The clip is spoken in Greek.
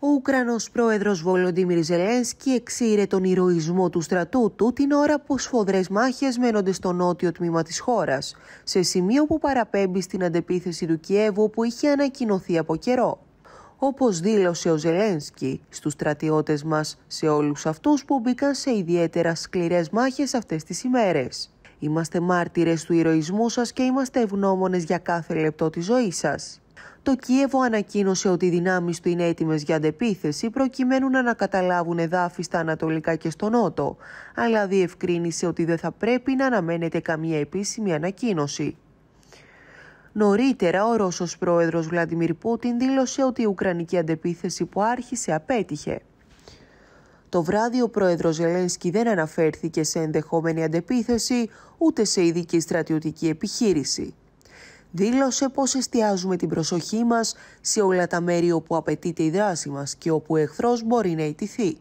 Ο Ουκρανός πρόεδρος Βολοντίμιρ Ζελένσκι εξήρε τον ηρωισμό του στρατού του την ώρα που σφοδρές μάχες μένονται στο νότιο τμήμα της χώρας, σε σημείο που παραπέμπει στην αντεπίθεση του Κιέβου που είχε ανακοινωθεί από καιρό. Όπως δήλωσε ο Ζελένσκι, στους στρατιώτες μας, σε όλους αυτούς που μπήκαν σε ιδιαίτερα σκληρές μάχες αυτές τις ημέρες. Είμαστε μάρτυρες του ηρωισμού σας και είμαστε ευγνώμονες για κάθε λεπτό της ζωής σας το Κίεβο ανακοίνωσε ότι οι δυνάμεις του είναι έτοιμες για αντεπίθεση προκειμένου να ανακαταλάβουν εδάφη στα ανατολικά και στο νότο, αλλά διευκρίνησε ότι δεν θα πρέπει να αναμένεται καμία επίσημη ανακοίνωση. Νωρίτερα, ο Ρώσος πρόεδρος Βλαντιμίρ Πούτιν δήλωσε ότι η Ουκρανική αντεπίθεση που άρχισε απέτυχε. Το βράδυ ο πρόεδρος Ζελένσκι δεν αναφέρθηκε σε ενδεχόμενη αντεπίθεση ούτε σε ειδική στρατιωτική επιχείρηση δήλωσε πως εστιάζουμε την προσοχή μας σε όλα τα μέρη όπου απαιτείται η δράση μας και όπου ο εχθρός μπορεί να ιτηθεί.